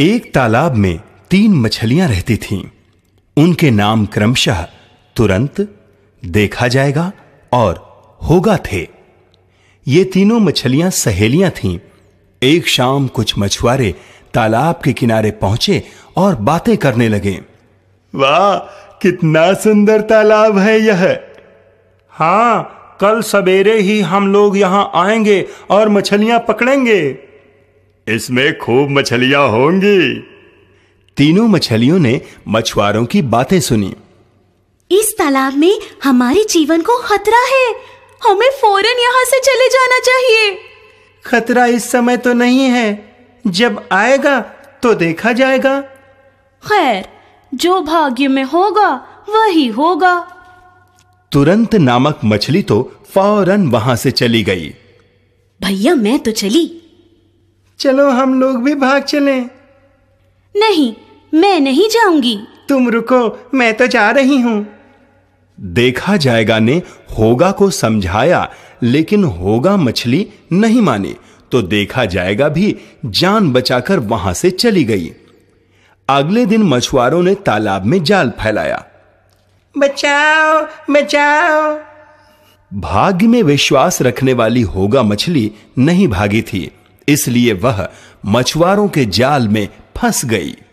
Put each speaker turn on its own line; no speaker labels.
एक तालाब में तीन मछलियां रहती थीं उनके नाम क्रमशः तुरंत देखा जाएगा और होगा थे ये तीनों मछलियां सहेलियां थीं एक शाम कुछ मछुआरे तालाब के किनारे पहुंचे और बातें करने लगे वाह कितना सुंदर तालाब है यह हाँ कल सवेरे ही हम लोग यहां आएंगे और मछलियां पकड़ेंगे इसमें खूब मछलियां होंगी तीनों मछलियों ने मछुआरों की बातें सुनी
इस तालाब में हमारे जीवन को खतरा है हमें फौरन यहाँ से चले जाना चाहिए खतरा इस समय तो नहीं है जब आएगा तो देखा जाएगा खैर जो भाग्य में होगा वही होगा
तुरंत नामक मछली तो फौरन वहां से चली गई
भैया मैं तो चली चलो हम लोग भी भाग चलें नहीं मैं नहीं जाऊंगी तुम रुको मैं तो जा रही हूं
देखा जाएगा ने होगा को समझाया लेकिन होगा मछली नहीं मानी तो देखा जाएगा भी जान बचाकर वहां से चली गई अगले दिन मछुआरों ने तालाब में जाल फैलाया
बचाओ बचाओ
भाग्य में विश्वास रखने वाली होगा मछली नहीं भागी थी इसलिए वह मछुआरों के जाल में फंस गई